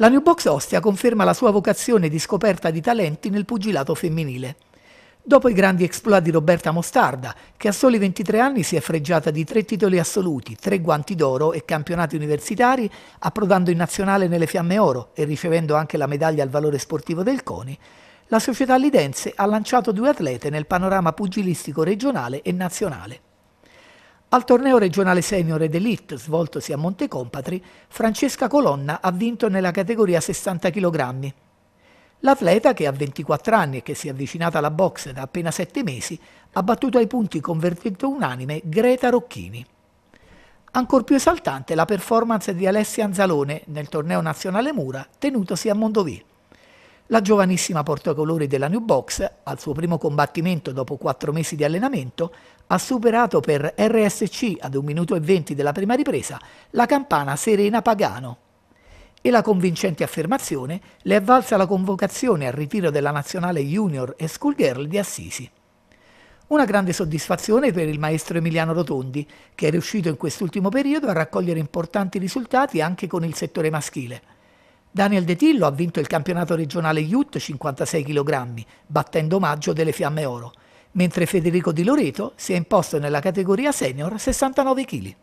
La New Box Ostia conferma la sua vocazione di scoperta di talenti nel pugilato femminile. Dopo i grandi exploit di Roberta Mostarda, che a soli 23 anni si è freggiata di tre titoli assoluti, tre guanti d'oro e campionati universitari, approdando in nazionale nelle Fiamme Oro e ricevendo anche la medaglia al valore sportivo del CONI, la società lidense ha lanciato due atlete nel panorama pugilistico regionale e nazionale. Al torneo regionale senior ed svoltosi a Montecompatri, Francesca Colonna ha vinto nella categoria 60 kg. L'atleta, che ha 24 anni e che si è avvicinata alla box da appena 7 mesi, ha battuto ai punti con verdetto unanime Greta Rocchini. Ancor più esaltante la performance di Alessia Anzalone nel torneo nazionale Mura tenutosi a Mondovì. La giovanissima portacolori della New Box, al suo primo combattimento dopo quattro mesi di allenamento, ha superato per RSC ad 1 minuto e 20 della prima ripresa la campana Serena Pagano. E la convincente affermazione le è valsa la convocazione al ritiro della nazionale junior e schoolgirl di Assisi. Una grande soddisfazione per il maestro Emiliano Rotondi, che è riuscito in quest'ultimo periodo a raccogliere importanti risultati anche con il settore maschile Daniel De Tillo ha vinto il campionato regionale Youth 56 kg, battendo omaggio delle Fiamme Oro, mentre Federico Di Loreto si è imposto nella categoria senior 69 kg.